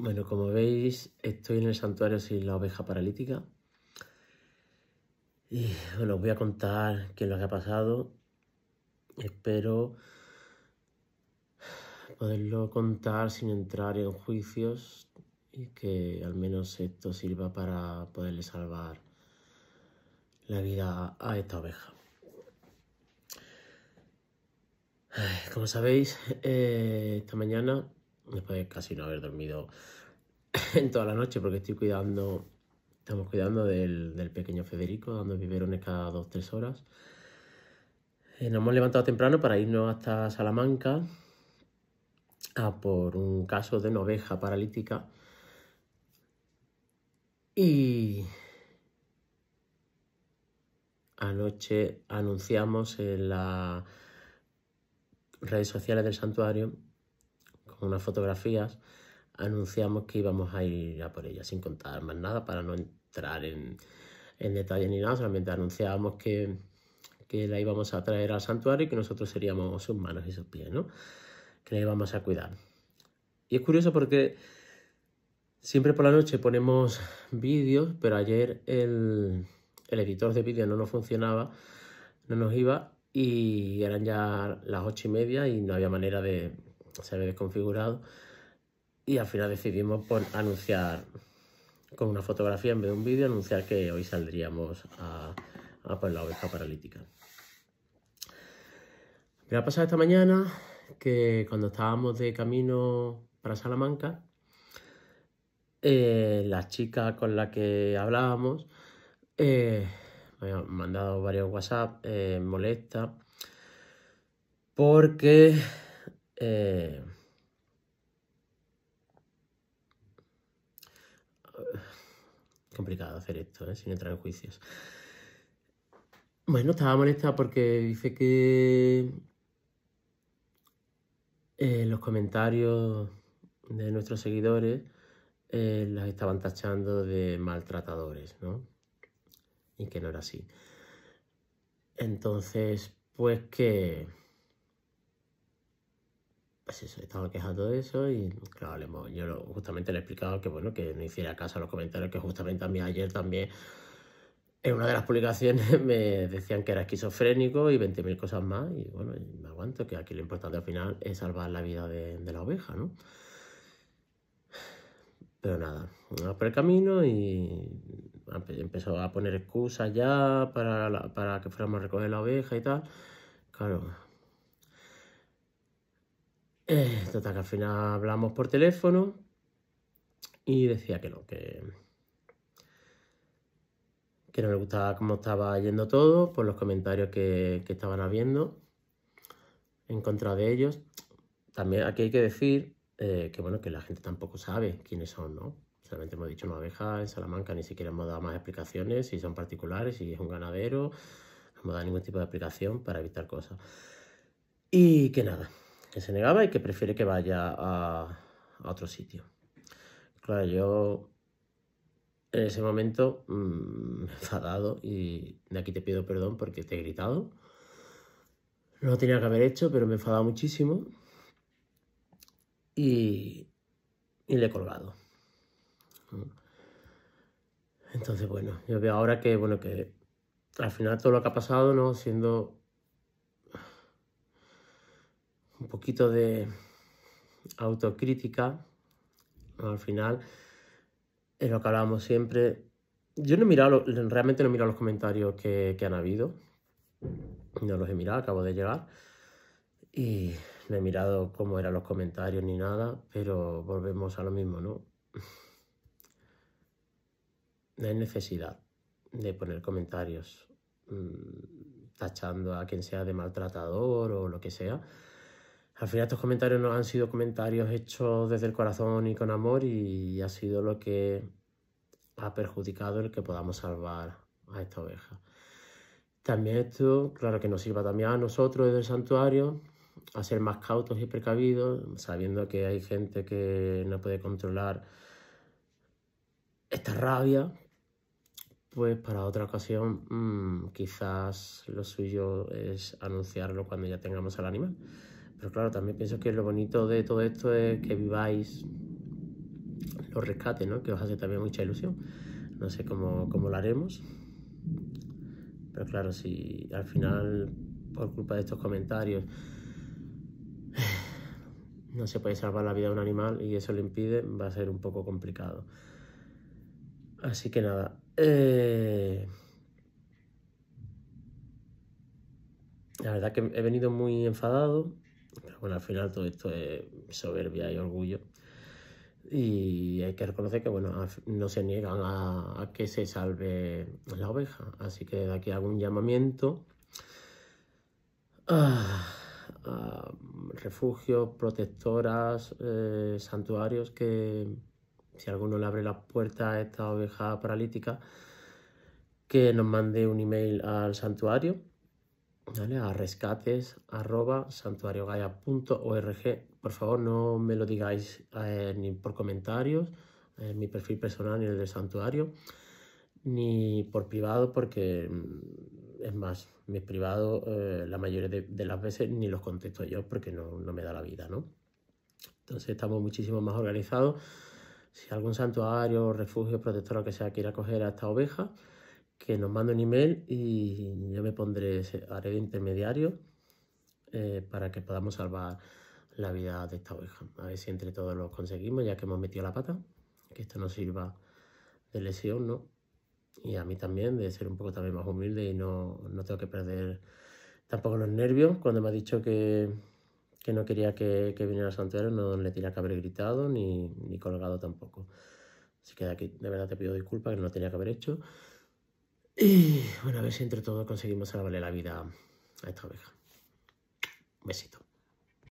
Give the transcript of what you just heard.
Bueno, como veis, estoy en el santuario sin la oveja paralítica. Y bueno, os voy a contar qué es lo que ha pasado. Espero poderlo contar sin entrar en juicios y que al menos esto sirva para poderle salvar la vida a esta oveja. Como sabéis, eh, esta mañana después de casi no haber dormido en toda la noche, porque estoy cuidando, estamos cuidando del, pequeño Federico, dando vivieron cada 2-3 horas. Eh, nos hemos levantado temprano para irnos hasta Salamanca a por un caso de una paralítica. Y anoche anunciamos en las redes sociales del santuario unas fotografías, anunciamos que íbamos a ir a por ella, sin contar más nada, para no entrar en, en detalles ni nada, solamente anunciábamos que, la íbamos a traer al santuario y que nosotros seríamos sus manos y sus pies, ¿no? Que la íbamos a cuidar. Y es curioso porque siempre por la noche ponemos vídeos, pero ayer el, el editor de vídeo no nos funcionaba, no nos iba y eran ya las ocho y media y no había manera de, se había desconfigurado y al final decidimos por pues, anunciar con una fotografía en vez de un vídeo, anunciar que hoy saldríamos a, por pues, la oveja paralítica. Me ha pasado esta mañana que cuando estábamos de camino para Salamanca, eh, la chica con la que hablábamos eh, me ha mandado varios WhatsApp, eh, molesta, porque eh, complicado hacer esto, ¿eh? sin entrar en juicios. Bueno, estaba molesta porque dice que eh, los comentarios de nuestros seguidores las estaban tachando de maltratadores, ¿no? Y que no era así. Entonces, pues que pues estaba quejando de eso y claro, yo justamente le he explicado que bueno, que no hiciera caso a los comentarios, que justamente a mí ayer también en una de las publicaciones me decían que era esquizofrénico y 20.000 cosas más y bueno, me aguanto que aquí lo importante al final es salvar la vida de, la oveja, ¿no? Pero nada, vamos por el camino y empezó a poner excusas ya para, para que fuéramos a recoger la oveja y tal. Claro, eh, total, que al final hablamos por teléfono y decía que no, que, no le gustaba cómo estaba yendo todo, por los comentarios que, estaban habiendo en contra de ellos. También aquí hay que decir eh, que bueno, que la gente tampoco sabe quiénes son, ¿no? Solamente hemos dicho una abeja en Salamanca, ni siquiera hemos dado más explicaciones, si son particulares, si es un ganadero, no hemos dado ningún tipo de explicación para evitar cosas. Y que nada, que se negaba y que prefiere que vaya a, otro sitio. Claro, yo en ese momento me mm, he enfadado y de aquí te pido perdón porque te he gritado. No tenía que haber hecho, pero me he enfadado muchísimo y, y le he colgado. Entonces, bueno, yo veo ahora que, bueno, que al final todo lo que ha pasado, ¿no? Siendo poquito de autocrítica, al final es lo que hablábamos siempre. Yo no he mirado, realmente no he mirado los comentarios que, han habido. No los he mirado, acabo de llegar. Y no he mirado cómo eran los comentarios ni nada, pero volvemos a lo mismo, ¿no? No hay necesidad de poner comentarios mm, tachando a quien sea de maltratador o lo que sea. Al final estos comentarios no han sido comentarios hechos desde el corazón y con amor y ha sido lo que ha perjudicado el que podamos salvar a esta oveja. También esto, claro que nos sirva también a nosotros desde el santuario a ser más cautos y precavidos, sabiendo que hay gente que no puede controlar esta rabia, pues para otra ocasión mm, quizás lo suyo es anunciarlo cuando ya tengamos al animal. Pero claro, también pienso que lo bonito de todo esto es que viváis los rescates, ¿no? Que os hace también mucha ilusión. No sé cómo, cómo lo haremos. Pero claro, si al final, por culpa de estos comentarios, no se puede salvar la vida de un animal y eso lo impide, va a ser un poco complicado. Así que nada. Eh, la verdad que he venido muy enfadado bueno, al final todo esto es soberbia y orgullo. Y hay que reconocer que bueno, no se niegan a, que se salve la oveja. Así que de aquí hago un llamamiento a, refugios, protectoras, eh, santuarios que si alguno le abre las puertas a esta oveja paralítica, que nos mande un email al santuario ¿vale? a rescates.santuariogaya.org. Por favor, no me lo digáis eh, ni por comentarios en eh, mi perfil personal ni el del santuario, ni por privado, porque mm, es más, mi privado eh, la mayoría de, las veces ni los contesto yo porque no, me da la vida, ¿no? Entonces estamos muchísimo más organizados. Si algún santuario, refugio, protector o que sea quiera acoger a esta oveja, que nos mande un email y yo me pondré, haré de intermediario eh, para que podamos salvar la vida de esta oveja. A ver si entre todos lo conseguimos, ya que hemos metido la pata, que esto nos sirva de lesión, ¿no? Y a mí también, de ser un poco también más humilde y no, no tengo que perder tampoco los nervios. Cuando me ha dicho que, que no quería que, que viniera santuario. no le tenía que haber gritado ni, ni colgado tampoco. Así que de aquí de verdad te pido disculpas, que no lo tenía que haber hecho. Y bueno, a ver si entre todos conseguimos salvarle la vida a esta oveja. Un besito.